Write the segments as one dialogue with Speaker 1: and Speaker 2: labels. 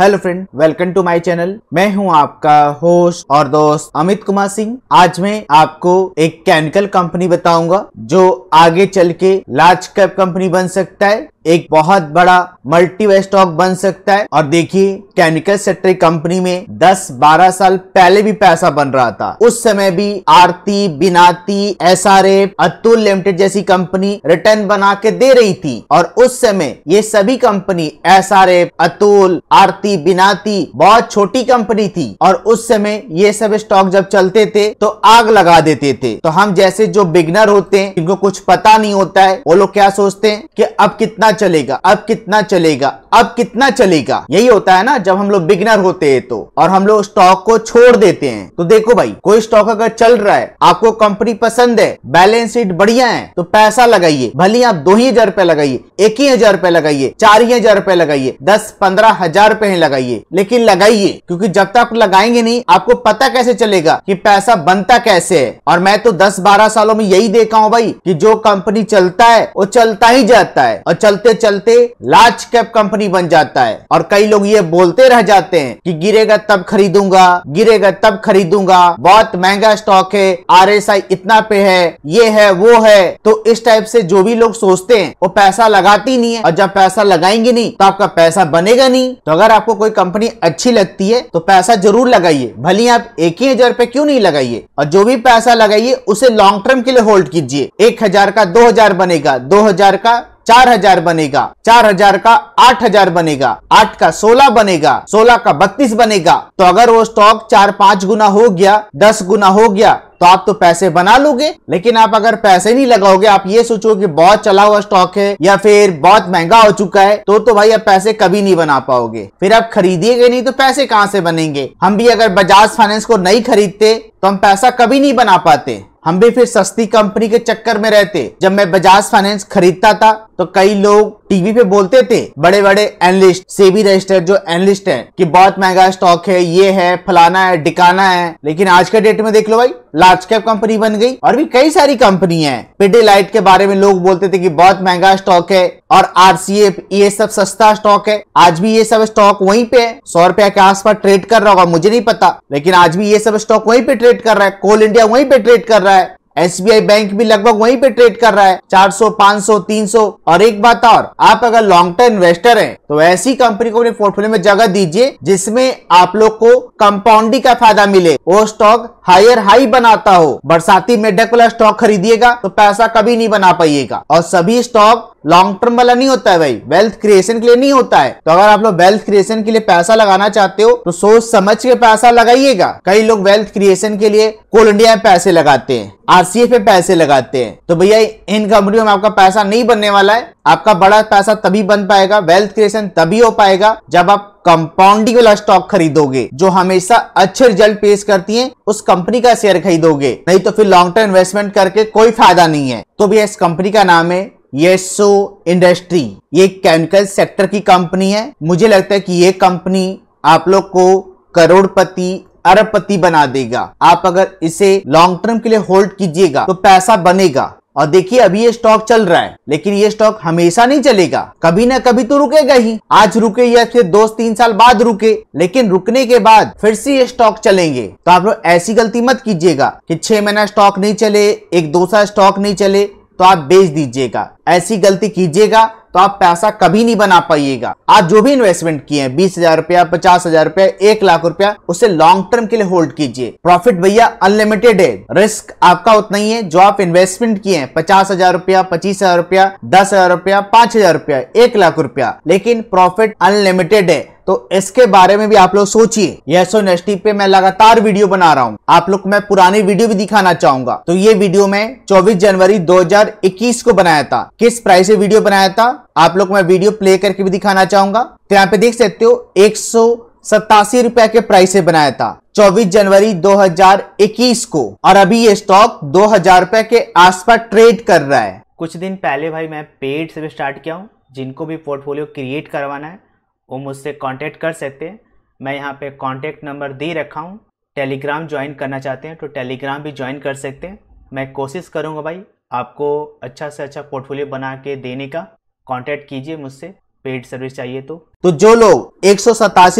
Speaker 1: hello friend welcome to my channel मैं हूं आपका होस्ट और दोस्त अमित कुमार सिंह आज मैं आपको एक केमिकल कंपनी बताऊंगा जो आगे चल के लार्ज कैप कंपनी बन सकता है एक बहुत बड़ा मल्टी स्टॉक बन सकता है और देखिए केमिकल सेक्टर कंपनी में 10-12 साल पहले भी पैसा बन रहा था उस समय भी आरती बिनाती एस अतुल लिमिटेड जैसी कंपनी रिटर्न बना के दे रही थी और उस समय ये सभी company S R Atul Aarti Vinati बहुत छोटी कंपनी थी और उस समय ये सब स्टॉक जब चलते थे तो आग लगा देते थे तो हम जैसे जो बिगनर होते हैं जिनको कुछ पता नहीं होता है वो लोग क्या सोचते हैं कि अब कितना कितना चलेगा अब कितना चलेगा अब कितना चलेगा यही होता है ना जब हम लोग बिगनर होते हैं तो और हम लोग स्टॉक को छोड़ देते हैं तो देखो भाई कोई स्टॉक अगर चल रहा है आपको कंपनी पसंद है बैलेंस शीट बढ़िया है तो पैसा लगाइए भले आप दो ही हजार रुपए लगाइए एक ही हजार रुपए लगाइए चार ही हजार रुपए लगाइए दस पंद्रह हजार रुपए लगाइए लेकिन लगाइए क्योंकि जब तक लगाएंगे नहीं आपको पता कैसे चलेगा कि पैसा बनता कैसे है और मैं तो दस बारह सालों में यही देखा हूँ भाई की जो कंपनी चलता है वो चलता ही जाता है और चलता चलते चलते लार्ज कैप कंपनी बन जाता है और कई लोग ये बोलते रह जाते हैं कि गिरेगा तब खरीदूंगा गिरेगा तब खरीदूंगा बहुत महंगा स्टॉक है आर इतना पे है ये है वो है तो इस टाइप से जो भी लोग सोचते हैं वो पैसा लगाती नहीं है और जब पैसा लगाएंगे नहीं तो आपका पैसा बनेगा नहीं तो अगर आपको कोई कंपनी अच्छी लगती है तो पैसा जरूर लगाइए भले आप एक ही हजार रुपए क्यों नहीं लगाइए और जो भी पैसा लगाइए उसे लॉन्ग टर्म के लिए होल्ड कीजिए एक हजार का दो हजार बनेगा दो हजार का चार हजार बनेगा चार हजार का आठ हजार बनेगा आठ का सोलह बनेगा सोलह का बत्तीस बनेगा तो अगर वो स्टॉक चार पांच गुना हो गया दस गुना हो गया तो आप तो पैसे बना लोगे लेकिन आप अगर पैसे नहीं लगाओगे आप ये सोचो कि बहुत चला हुआ स्टॉक है या फिर बहुत महंगा हो चुका है तो तो भाई आप पैसे कभी नहीं बना पाओगे फिर आप खरीदिएगे नहीं तो पैसे कहाँ से बनेंगे हम भी अगर बजाज फाइनेंस को नहीं खरीदते तो हम पैसा कभी नहीं बना पाते हम भी फिर सस्ती कंपनी के चक्कर में रहते जब मैं बजाज फाइनेंस खरीदता था तो कई लोग टीवी पे बोलते थे बड़े बड़े एनलिस्ट सेबी रजिस्टर्ड जो एनलिस्ट हैं कि बहुत महंगा स्टॉक है ये है फलाना है डिकाना है लेकिन आज के डेट में देख लो भाई लार्ज कैप कंपनी बन गई और भी कई सारी कंपनी है लाइट के बारे में लोग बोलते थे कि बहुत महंगा स्टॉक है और आरसीएफ ये सब सस्ता स्टॉक है आज भी ये सब स्टॉक वहीं पे है सौ रुपया के आसपास ट्रेड कर रहा होगा मुझे नहीं पता लेकिन आज भी ये सब स्टॉक वहीं पे ट्रेड कर रहा है कोल इंडिया वहीं पे ट्रेड कर रहा है एसबीआई बैंक भी लगभग वहीं पे ट्रेड कर रहा है 400, 500, 300 और एक बात और आप अगर लॉन्ग टर्म इन्वेस्टर हैं तो ऐसी कंपनी को अपने पोर्टफोलियो में जगह दीजिए जिसमें आप लोग को कंपाउंडिंग का फायदा मिले वो स्टॉक हायर हाई बनाता हो बरसाती मेढक वाला स्टॉक खरीदिएगा तो पैसा कभी नहीं बना पाइएगा और सभी स्टॉक लॉन्ग टर्म वाला नहीं होता है भाई वेल्थ क्रिएशन के लिए नहीं होता है तो अगर आप लोग वेल्थ क्रिएशन के लिए पैसा लगाना चाहते हो तो सोच समझ के पैसा लगाइएगा कई लोग वेल्थ क्रिएशन के लिए कोल इंडिया में पैसे लगाते हैं आरसीएफ में पैसे लगाते हैं तो भैया इन कंपनियों में आपका पैसा नहीं बनने वाला है आपका बड़ा पैसा तभी बन पाएगा वेल्थ क्रिएशन तभी हो पाएगा जब आप कंपाउंडिंग वाला स्टॉक खरीदोगे जो हमेशा अच्छे रिजल्ट पेश करती है उस कंपनी का शेयर खरीदोगे नहीं तो फिर लॉन्ग टर्म इन्वेस्टमेंट करके कोई फायदा नहीं है तो भैया इस कंपनी का नाम है येसो इंडस्ट्री ये केमिकल सेक्टर की कंपनी है मुझे लगता है कि ये कंपनी आप लोग को करोड़पति अरबपति बना देगा आप अगर इसे लॉन्ग टर्म के लिए होल्ड कीजिएगा तो पैसा बनेगा और देखिए अभी ये स्टॉक चल रहा है लेकिन ये स्टॉक हमेशा नहीं चलेगा कभी ना कभी तो रुकेगा ही आज रुके या फिर दो तीन साल बाद रुके लेकिन रुकने के बाद फिर से ये स्टॉक चलेंगे तो आप लोग ऐसी गलती मत कीजिएगा कि छह महीना स्टॉक नहीं चले एक दो साल स्टॉक नहीं चले तो आप बेच दीजिएगा ऐसी गलती कीजिएगा तो आप पैसा कभी नहीं बना पाइएगा आप जो भी इन्वेस्टमेंट किए हैं बीस हजार रुपया पचास हजार रुपया एक लाख रुपया उसे लॉन्ग टर्म के लिए होल्ड कीजिए प्रॉफिट भैया अनलिमिटेड है रिस्क आपका उतना ही है जो आप इन्वेस्टमेंट किए हैं पचास हजार रुपया पच्चीस हजार रुपया दस हजार रुपया पांच हजार रुपया एक लाख रुपया लेकिन प्रॉफिट अनलिमिटेड है तो इसके बारे में भी आप लोग सोचिए यस और पे मैं लगातार वीडियो बना रहा हूँ आप लोग मैं पुरानी वीडियो भी दिखाना चाहूंगा तो ये वीडियो मैं 24 जनवरी 2021 को बनाया था किस प्राइस से वीडियो बनाया था आप लोग मैं वीडियो प्ले करके भी दिखाना चाहूंगा तो यहाँ पे देख सकते हो एक सतासी रुपए के प्राइस से बनाया था 24 जनवरी 2021 को और अभी ये स्टॉक दो हजार रुपए के आसपास ट्रेड कर रहा है कुछ दिन पहले भाई मैं पेड से भी स्टार्ट किया हूँ जिनको भी पोर्टफोलियो क्रिएट करवाना है वो मुझसे कांटेक्ट कर सकते हैं मैं यहाँ पे कांटेक्ट नंबर दे रखा हूँ टेलीग्राम ज्वाइन करना चाहते हैं तो टेलीग्राम भी ज्वाइन कर सकते हैं मैं कोशिश करूँगा भाई आपको अच्छा से अच्छा पोर्टफोलियो बना के देने का कॉन्टैक्ट कीजिए मुझसे पेड सर्विस चाहिए तो तो जो लोग एक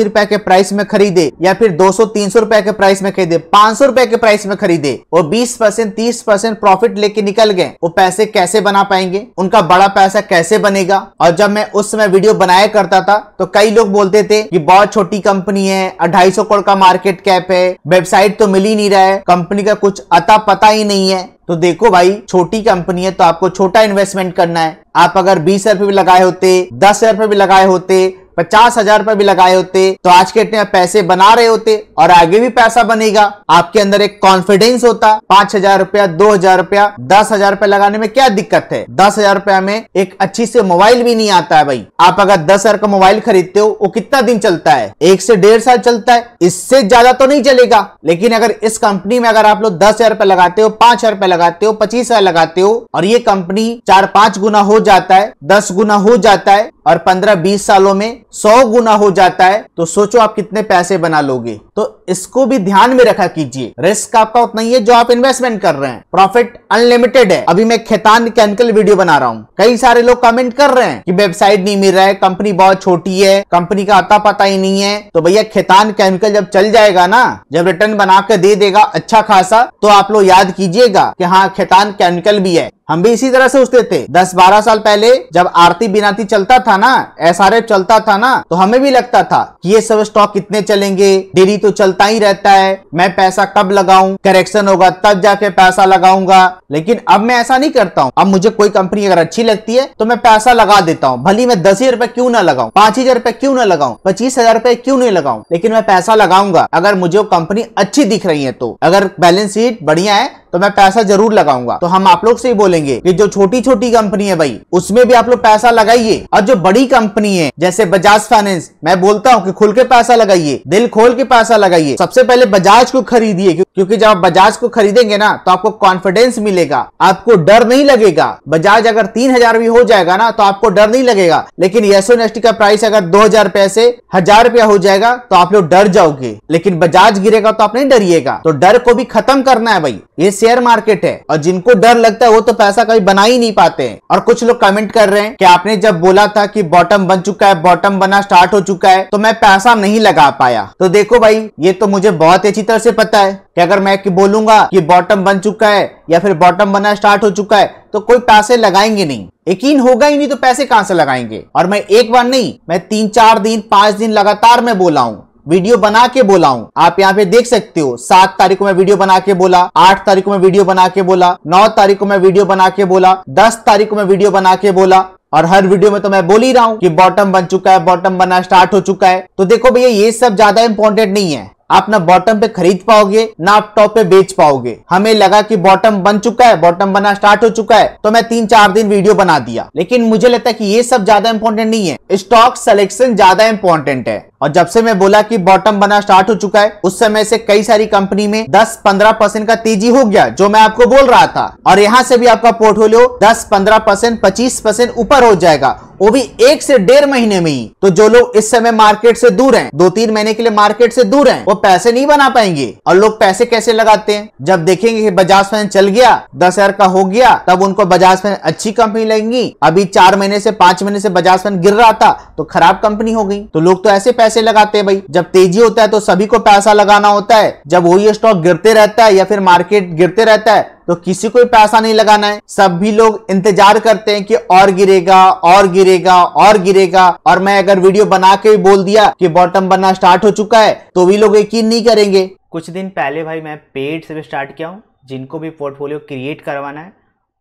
Speaker 1: रुपए के प्राइस में खरीदे या फिर 200-300 रुपए के प्राइस में खरीदे 500 रुपए के प्राइस में खरीदे और 20 परसेंट तीस परसेंट प्रॉफिट लेके निकल गए वो पैसे कैसे बना पाएंगे उनका बड़ा पैसा कैसे बनेगा और जब मैं उस समय वीडियो बनाया करता था तो कई लोग बोलते थे कि बहुत छोटी कंपनी है अढ़ाई करोड़ का मार्केट कैप है वेबसाइट तो मिल ही नहीं रहा है कंपनी का कुछ अता पता ही नहीं है तो देखो भाई छोटी कंपनी है तो आपको छोटा इन्वेस्टमेंट करना है आप अगर बीस हजार भी लगाए होते दस हजार भी लगाए होते पचास हजार रुपए भी लगाए होते तो आज के डेट में आप पैसे बना रहे होते और आगे भी पैसा बनेगा आपके अंदर एक कॉन्फिडेंस होता पांच हजार रुपया दो हजार रुपया दस हजार रुपया लगाने में क्या दिक्कत है दस हजार रुपया में एक अच्छी से मोबाइल भी नहीं आता है भाई आप अगर दस हजार का मोबाइल खरीदते हो वो कितना दिन चलता है एक से डेढ़ साल चलता है इससे ज्यादा तो नहीं चलेगा लेकिन अगर इस कंपनी में अगर आप लोग दस हजार रुपए लगाते हो पांच हजार रुपए लगाते हो पच्चीस हजार लगाते हो और ये कंपनी चार पांच गुना हो जाता है दस गुना हो जाता है और पंद्रह बीस सालों में सौ गुना हो जाता है तो सोचो आप कितने पैसे बना लोगे तो इसको भी ध्यान में रखा कीजिए रिस्क आपका उतना ही है जो आप इन्वेस्टमेंट कर रहे हैं प्रॉफिट अनलिमिटेड है अभी मैं खेतान मैकेनिकल वीडियो बना रहा हूँ कई सारे लोग कमेंट कर रहे हैं कि वेबसाइट नहीं मिल रहा है कंपनी बहुत छोटी है कंपनी का आता पता ही नहीं है तो भैया खेतान केमिकल जब चल जाएगा ना जब रिटर्न बना के दे देगा अच्छा खासा तो आप लोग याद कीजिएगा की हाँ खेतान केमिकल भी है हम भी इसी तरह से सोचते थे दस बारह साल पहले जब आरती बिनाती चलता था ना एस चलता था ना तो हमें भी लगता था कि ये सब स्टॉक कितने चलेंगे डेरी तो चलता ही रहता है मैं पैसा कब लगाऊं करेक्शन होगा तब जाके पैसा लगाऊंगा लेकिन अब मैं ऐसा नहीं करता हूँ अब मुझे कोई कंपनी अगर अच्छी लगती है तो मैं पैसा लगा देता हूँ भली मैं दस हजार रुपए क्यों ना लगाऊं पांच हजार रुपए क्यों ना लगाऊं पच्चीस हजार रुपए क्यों नहीं लगाऊं लेकिन मैं पैसा लगाऊंगा अगर मुझे वो कंपनी अच्छी दिख रही है तो अगर बैलेंस शीट बढ़िया है तो मैं पैसा जरूर लगाऊंगा तो हम आप लोग से ही बोलेंगे कि जो छोटी छोटी कंपनी है भाई उसमें भी आप लोग पैसा लगाइए और जो बड़ी कंपनी है जैसे बजाज फाइनेंस मैं बोलता हूँ कि खुल के पैसा लगाइए दिल खोल के पैसा लगाइए सबसे पहले बजाज को खरीदिए क्योंकि जब आप बजाज को खरीदेंगे ना तो आपको कॉन्फिडेंस मिलेगा आपको डर नहीं लगेगा बजाज अगर तीन हजार भी हो जाएगा ना तो आपको डर नहीं लगेगा लेकिन येसो नेस्टी का प्राइस अगर दो हजार रुपए से हजार रुपया हो जाएगा तो आप लोग डर जाओगे लेकिन बजाज गिरेगा तो आप नहीं डरिएगा तो डर को भी खत्म करना है भाई ये शेयर मार्केट है और जिनको डर लगता है वो तो पैसा कभी बना ही नहीं पाते हैं और कुछ लोग कमेंट कर रहे हैं कि आपने जब बोला था कि बॉटम बन चुका है बॉटम बना स्टार्ट हो चुका है तो मैं पैसा नहीं लगा पाया तो देखो भाई ये तो मुझे बहुत अच्छी तरह से पता है कि अगर मैं कि बोलूंगा कि बॉटम बन चुका है या फिर बॉटम बना स्टार्ट हो चुका है तो कोई पैसे लगाएंगे नहीं यकीन होगा ही नहीं तो पैसे कहां से लगाएंगे और मैं एक बार नहीं मैं तीन चार दिन पांच दिन लगातार मैं बोला हूँ वीडियो बना के बोला हूँ आप यहाँ पे देख सकते हो सात तारीख को मैं वीडियो बना के बोला आठ तारीख को मैं वीडियो बना के बोला नौ तारीख को मैं वीडियो बना के बोला दस तारीख को मैं वीडियो बना के बोला और हर वीडियो में तो मैं बोल ही रहा हूँ कि बॉटम बन चुका है बॉटम बनना स्टार्ट हो चुका है तो देखो भैया ये सब ज्यादा इंपॉर्टेंट नहीं है आप ना बॉटम पे खरीद पाओगे ना आप टॉप पे बेच पाओगे हमें लगा कि बॉटम बन चुका है बॉटम बना स्टार्ट हो चुका है तो मैं तीन चार दिन वीडियो बना दिया लेकिन मुझे लगता है कि ये सब ज्यादा इंपॉर्टेंट नहीं है स्टॉक सिलेक्शन ज्यादा इंपॉर्टेंट है और जब से मैं बोला कि बॉटम बना स्टार्ट हो चुका है उस समय से कई सारी कंपनी में 10-15 परसेंट का तेजी हो गया जो मैं आपको बोल रहा था और यहाँ से भी आपका पोर्टफोलियो 10-15 परसेंट पच्चीस परसेंट ऊपर हो जाएगा वो भी एक से डेढ़ महीने में ही तो जो लोग इस समय मार्केट से दूर हैं दो तीन महीने के लिए मार्केट से दूर हैं वो पैसे नहीं बना पाएंगे और लोग पैसे कैसे लगाते हैं जब देखेंगे कि बजाज फैन चल गया दस हजार का हो गया तब उनको बजाज फैन अच्छी कंपनी लगेंगी अभी चार महीने से पांच महीने से बजाज फैन गिर रहा था तो खराब कंपनी हो गई तो लोग तो ऐसे पैसे पैसे लगाते हैं भाई जब तेजी होता है तो सभी को पैसा लगाना होता है जब वही स्टॉक गिरते रहता है या फिर मार्केट गिरते रहता है तो किसी को भी पैसा नहीं लगाना है सभी लोग इंतजार करते हैं कि और गिरेगा और गिरेगा और गिरेगा और मैं अगर वीडियो बना के भी बोल दिया कि बॉटम बनना स्टार्ट हो चुका है तो भी लोग यकीन नहीं करेंगे कुछ दिन पहले भाई मैं पेड से भी स्टार्ट किया हूँ जिनको भी पोर्टफोलियो क्रिएट करवाना है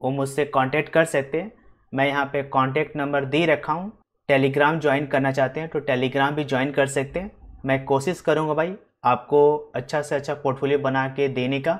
Speaker 1: वो मुझसे कॉन्टेक्ट कर सकते हैं मैं यहाँ पे कॉन्टेक्ट नंबर दे रखा हूँ टेलीग्राम ज्वाइन करना चाहते हैं तो टेलीग्राम भी ज्वाइन कर सकते हैं मैं कोशिश करूंगा भाई आपको अच्छा से अच्छा पोर्टफोलियो बना के देने का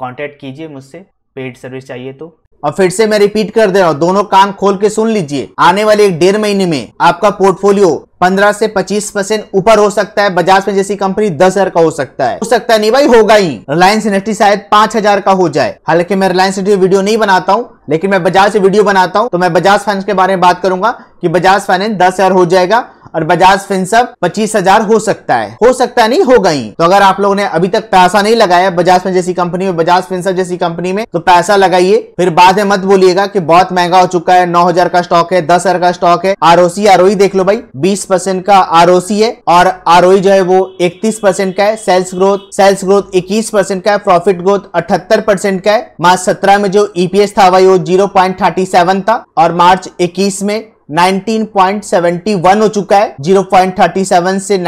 Speaker 1: कांटेक्ट कीजिए मुझसे पेड सर्विस चाहिए तो और फिर से मैं रिपीट कर दे रहा हूँ दोनों कान खोल के सुन लीजिए आने वाले एक डेढ़ महीने में आपका पोर्टफोलियो पंद्रह से पच्चीस परसेंट ऊपर हो सकता है बजाज में जैसी कंपनी दस हजार का हो सकता है हो सकता है नहीं भाई होगा ही रिलायंस इंडस्ट्री शायद पांच हजार का हो जाए हालांकि मैं रिलायंस इंडस्ट्री वीडियो नहीं बनाता हूँ लेकिन मैं बजाज से वीडियो बनाता हूँ तो मैं बजाज फाइनेंस के बारे में बात करूंगा कि बजाज फाइनेंस दस हजार हो जाएगा और बजाज फिनसब पच्चीस हजार हो सकता है हो सकता नहीं होगा ही तो अगर आप लोगों ने अभी तक पैसा नहीं लगाया बजाज में जैसी कंपनी में बजाज फिनसब जैसी कंपनी में तो पैसा लगाइए फिर बाद में मत बोलिएगा कि बहुत महंगा हो चुका है नौ हजार का स्टॉक है दस हजार का स्टॉक है आरओसी आरओई e देख लो भाई बीस परसेंट का आर है और आर जो है वो इकतीस परसेंट का है सेल्स ग्रोथ सेल्स ग्रोथ इक्कीस परसेंट का है प्रॉफिट ग्रोथ अठहत्तर परसेंट का है मार्च सत्रह में जो ईपीएस e था वही वो जीरो पॉइंट थर्टी सेवन था और मार्च इक्कीस में 19.71 हो चुका है 0.37 से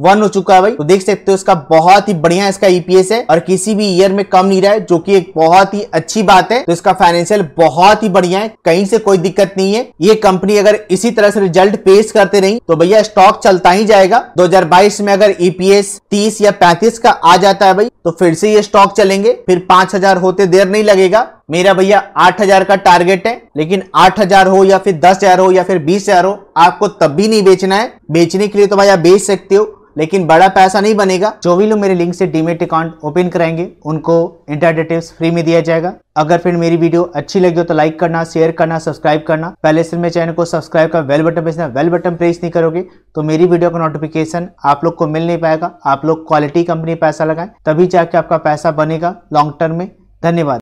Speaker 1: वन हो चुका है भाई तो देख सकते हो इसका बहुत ही बढ़िया इसका ईपीएस e है और किसी भी ईयर में कम नहीं रहा है जो की एक बहुत ही अच्छी बात है तो इसका फाइनेंशियल बहुत ही बढ़िया है कहीं से कोई दिक्कत नहीं है ये कंपनी अगर इसी तरह से रिजल्ट पेश करते रही तो भैया स्टॉक चलता ही जाएगा दो में अगर ईपीएस e तीस या पैंतीस का आ जाता है भाई तो फिर से ये स्टॉक चलेंगे फिर पांच होते देर नहीं लगेगा मेरा भैया 8000 का टारगेट है लेकिन 8000 हो या फिर 10000 हो या फिर 20000 हो आपको तब भी नहीं बेचना है बेचने के लिए तो भाई आप बेच सकते हो लेकिन बड़ा पैसा नहीं बनेगा जो भी लोग मेरे लिंक से डीमेट अकाउंट ओपन कराएंगे उनको इंटर डिटेल्स फ्री में दिया जाएगा अगर फिर मेरी वीडियो अच्छी लगी हो तो लाइक करना शेयर करना सब्सक्राइब करना पहले से मेरे चैनल को सब्सक्राइब कर बेल बटन भेजना बेल बटन प्रेस नहीं करोगे तो मेरी वीडियो का नोटिफिकेशन आप लोग को मिल नहीं पाएगा आप लोग क्वालिटी कंपनी पैसा लगाएं तभी जाके आपका पैसा बनेगा लॉन्ग टर्म में धन्यवाद